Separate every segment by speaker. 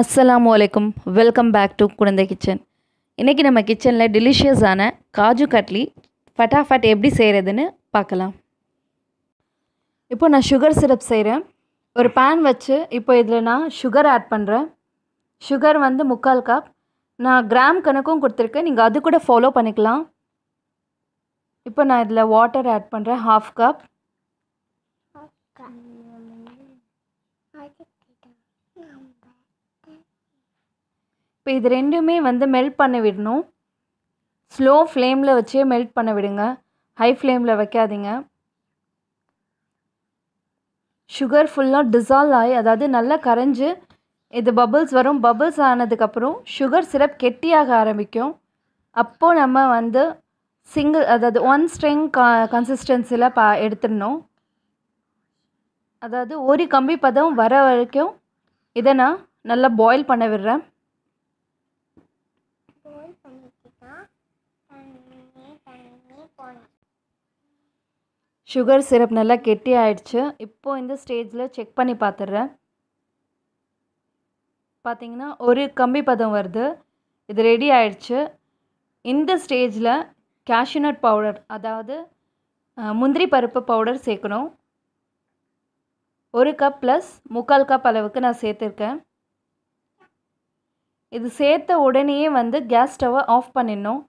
Speaker 1: அஸ்லாம் வலைக்கும் welcome back to குழந்தை கிச்சன் இன்றைக்கி நம்ம கிச்சனில் டெலிஷியஸான காஜு கட்லி ஃபட்டாஃபட் எப்படி செய்கிறதுன்னு பார்க்கலாம் இப்போ நான் சுகர் சிரப் செய்கிறேன் ஒரு பேன் வச்சு இப்போ இதில் நான் சுகர் ஆட் பண்ணுறேன் சுகர் வந்து முக்கால் கப் நான் கிராம் கணக்கும் கொடுத்துருக்கேன் நீங்கள் அது கூட ஃபாலோ பண்ணிக்கலாம் இப்போ நான் இதில் வாட்டர் ஆட் பண்ணுறேன் ஹாஃப் கப் இப்போ இது ரெண்டுமே வந்து மெல்ட் பண்ண விடணும் ஸ்லோ ஃப்ளேமில் வச்சே மெல்ட் பண்ண விடுங்க ஹை ஃப்ளேமில் வைக்காதீங்க சுகர் ஃபுல்லாக டிசால்வ் ஆகி அதாவது நல்லா கரைஞ்சி இது பபுள்ஸ் வரும் பபுள்ஸ் ஆனதுக்கப்புறம் சுகர் சிரப் கெட்டியாக ஆரம்பிக்கும் அப்போது நம்ம வந்து சிங்கிள் அதாவது ஒன் ஸ்ட்ரெங் க கன்சிஸ்டன்சியில் பா எடுத்துடணும் அதாவது ஒரு கம்பி பதம் வர வரைக்கும் இதை நான் நல்லா பாயில் பண்ண விடுறேன் சுகர் சிரப் நல்லா கெட்டி ஆயிடுச்சு இப்போது இந்த ஸ்டேஜில் செக் பண்ணி பார்த்துட்றேன் பார்த்தீங்கன்னா ஒரு கம்பி பதம் வருது இது ரெடி ஆயிடுச்சு இந்த ஸ்டேஜில் கேஷ்யூநட் பவுடர் அதாவது முந்திரி பருப்பு பவுடர் சேர்க்கணும் ஒரு கப் ப்ளஸ் முக்கால் கப் அளவுக்கு நான் சேர்த்துருக்கேன் இது சேர்த்த உடனே வந்து கேஸ் ஸ்டவ்வை ஆஃப் பண்ணிடணும்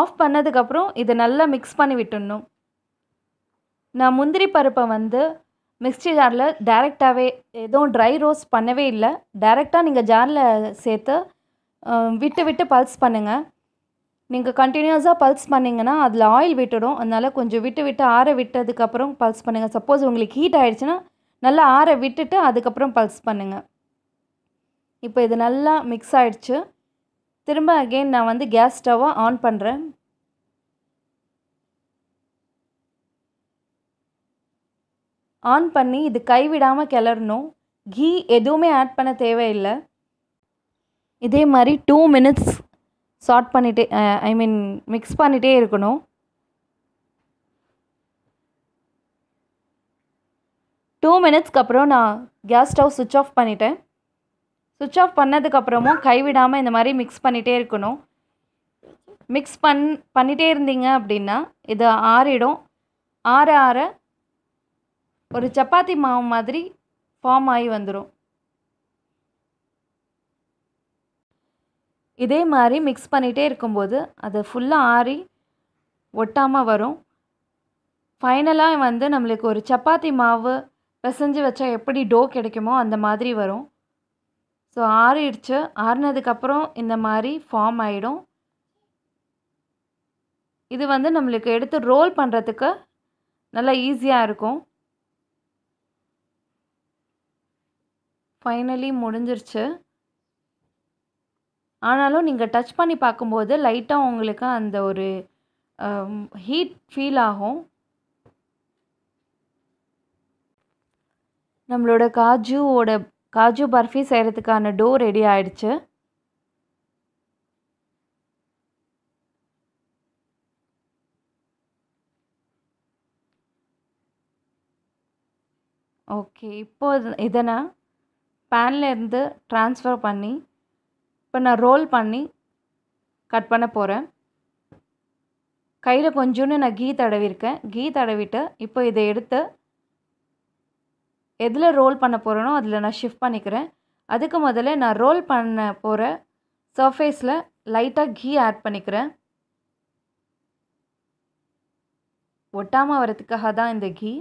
Speaker 1: ஆஃப் பண்ணதுக்கப்புறம் இதை நல்லா மிக்ஸ் பண்ணி விட்டுடணும் நான் முந்திரி பருப்பை வந்து மிக்சி ஜாரில் டேரெக்டாகவே எதுவும் ட்ரை ரோஸ்ட் பண்ணவே இல்லை டேரெக்டாக நீங்கள் ஜாரில் சேர்த்து விட்டு விட்டு பல்ஸ் பண்ணுங்கள் நீங்கள் கண்டினியூஸாக பல்ஸ் பண்ணிங்கன்னா அதில் ஆயில் விட்டுடும் அதனால் கொஞ்சம் விட்டு விட்டு ஆற விட்டதுக்கப்புறம் பல்ஸ் பண்ணுங்கள் சப்போஸ் உங்களுக்கு ஹீட் ஆகிடுச்சுன்னா நல்லா ஆற விட்டுட்டு அதுக்கப்புறம் பல்ஸ் பண்ணுங்கள் இப்போ இது நல்லா மிக்ஸ் ஆகிடுச்சு திரும்ப அகெயின் நான் வந்து கேஸ் ஸ்டவ்வை ஆன் பண்ணுறேன் ஆன் பண்ணி இது கைவிடாமல் கிளறணும் கீ எதுவுமே ஆட் பண்ண தேவையில்லை இதே மாதிரி டூ மினிட்ஸ் சார்ட் பண்ணிகிட்டே ஐ மீன் மிக்ஸ் பண்ணிகிட்டே இருக்கணும் டூ மினிட்ஸ்க்கு அப்புறம் நான் கேஸ் ஸ்டவ் சுவிட்ச் ஆஃப் பண்ணிட்டேன் சுவிட்ச் ஆஃப் பண்ணதுக்கப்புறமும் கைவிடாமல் இந்த மாதிரி மிக்ஸ் பண்ணிகிட்டே இருக்கணும் மிக்ஸ் பண் பண்ணிகிட்டே இருந்தீங்க அப்படின்னா இது ஆறிடும் ஆற ஆற ஒரு சப்பாத்தி மாவு மாதிரி ஃபார்ம் ஆகி வந்துடும் இதே மாதிரி மிக்ஸ் பண்ணிகிட்டே இருக்கும்போது அது ஃபுல்லாக ஆறி ஒட்டாமல் வரும் ஃபைனலாக வந்து நம்மளுக்கு ஒரு சப்பாத்தி மாவு பிசைஞ்சு வச்சா எப்படி டோ கிடைக்குமோ அந்த மாதிரி வரும் ஸோ ஆறிடுச்சு ஆறினதுக்கப்புறம் இந்த மாதிரி ஃபார்ம் ஆகிடும் இது வந்து நம்மளுக்கு எடுத்து ரோல் பண்ணுறதுக்கு நல்லா ஈஸியாக இருக்கும் ஃபைனலி முடிஞ்சிருச்சு ஆனாலும் நீங்கள் டச் பண்ணி பார்க்கும்போது லைட்டாக உங்களுக்கு அந்த ஒரு ஹீட் um, ஃபீல் ஆகும் நம்மளோட காஜுவோட காஜு பர்ஃபி செய்கிறதுக்கான டோ ரெடி ஆயிடுச்சு ஓகே இப்போ இதனா பேன்லேருந்து ட்ரான்ஸ்ஃபர் பண்ணி இப்போ நான் ரோல் பண்ணி கட் பண்ண போகிறேன் கையில் கொஞ்சோன்னு நான் கீ தடவிருக்கேன் கீ தடவிட்டு இப்போ இதை எடுத்து எதில் ரோல் பண்ண போகிறேனோ அதில் நான் ஷிஃப்ட் பண்ணிக்கிறேன் அதுக்கு முதல்ல நான் ரோல் பண்ண போகிற சர்ஃபேஸில் லைட்டாக கீ ஆட் பண்ணிக்கிறேன் ஒட்டாமல் வரத்துக்காக தான் இந்த கீ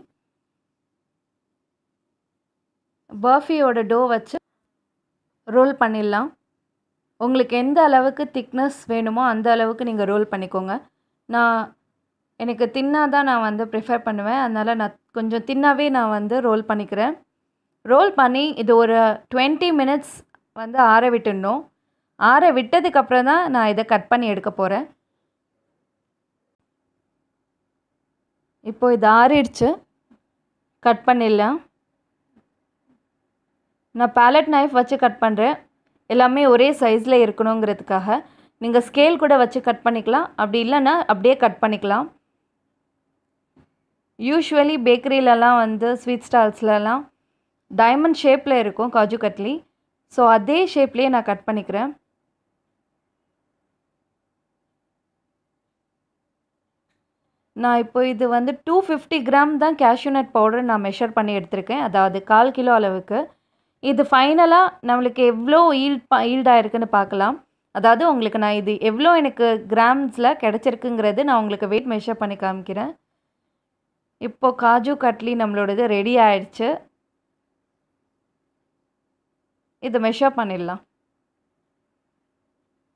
Speaker 1: பர்ஃபியோட டோ வச்சு ரோல் பண்ணிடலாம் உங்களுக்கு எந்த அளவுக்கு திக்னஸ் வேணுமோ அந்த அளவுக்கு நீங்கள் ரோல் பண்ணிக்கோங்க நான் எனக்கு தின்னாக தான் நான் வந்து ப்ரிஃபர் பண்ணுவேன் அதனால் நான் கொஞ்சம் தின்னாகவே நான் வந்து ரோல் பண்ணிக்கிறேன் ரோல் பண்ணி இது ஒரு டுவெண்ட்டி மினிட்ஸ் வந்து ஆற விட்டுடணும் ஆற விட்டதுக்கப்புறம் தான் நான் இதை கட் பண்ணி எடுக்க போகிறேன் இப்போது இது ஆறிடுச்சு கட் பண்ணிடலாம் நான் பேலட் நைஃப் வச்சு கட் பண்ணுறேன் எல்லாமே ஒரே சைஸில் இருக்கணுங்கிறதுக்காக நீங்கள் ஸ்கேல் கூட வச்சு கட் பண்ணிக்கலாம் அப்படி இல்லைன்னா அப்படியே கட் பண்ணிக்கலாம் யூஸ்வலி பேக்கரியிலலாம் வந்து ஸ்வீட் ஸ்டால்ஸ்லலாம் டைமண்ட் ஷேப்பில் இருக்கும் காஜு கட்லி ஸோ அதே ஷேப்லேயே நான் கட் பண்ணிக்கிறேன் நான் இப்போ இது வந்து டூ ஃபிஃப்டி கிராம் தான் கேஷ்யூ நட் பவுடர் நான் மெஷர் பண்ணி எடுத்திருக்கேன் அதாவது கால் கிலோ அளவுக்கு இது ஃபைனலாக நம்மளுக்கு எவ்வளோ ஈல்ட் ப ஈல்டாயிருக்குன்னு பார்க்கலாம் அதாவது உங்களுக்கு நான் இது எவ்வளோ எனக்கு கிராம்ஸில் கிடச்சிருக்குங்கிறது நான் உங்களுக்கு வெயிட் மெஷர் பண்ணி காமிக்கிறேன் இப்போது காஜு கட்லி நம்மளோடது ரெடி ஆயிடுச்சு இது மெஷர் பண்ணிடலாம்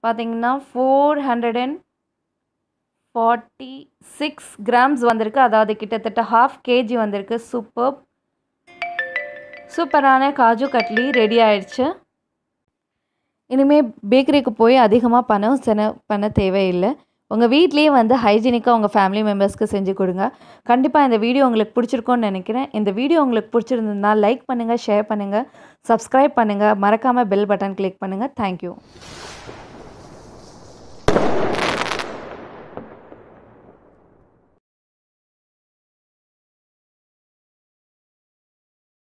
Speaker 1: பார்த்திங்கன்னா four hundred and forty six grams வந்திருக்கு அதாவது கிட்டத்தட்ட ஹாஃப் கேஜி வந்திருக்கு சூப்பர் சூப்பரான காஜு கட்லி ரெடி ஆயிடுச்சு இனிமேல் பேக்கரிக்கு போய் அதிகமாக பணம் சென பண்ண தேவையில்லை உங்கள் வீட்லேயே வந்து ஹைஜீனிக்காக உங்கள் ஃபேமிலி மெம்பர்ஸ்க்கு செஞ்சு கொடுங்க கண்டிப்பாக இந்த வீடியோ உங்களுக்கு பிடிச்சிருக்கோன்னு நினைக்கிறேன் இந்த வீடியோ உங்களுக்கு பிடிச்சிருந்ததுனா லைக் பண்ணுங்கள் ஷேர் பண்ணுங்கள் சப்ஸ்கிரைப் பண்ணுங்கள் மறக்காமல் பெல் பட்டன் கிளிக் பண்ணுங்கள் தேங்க்யூ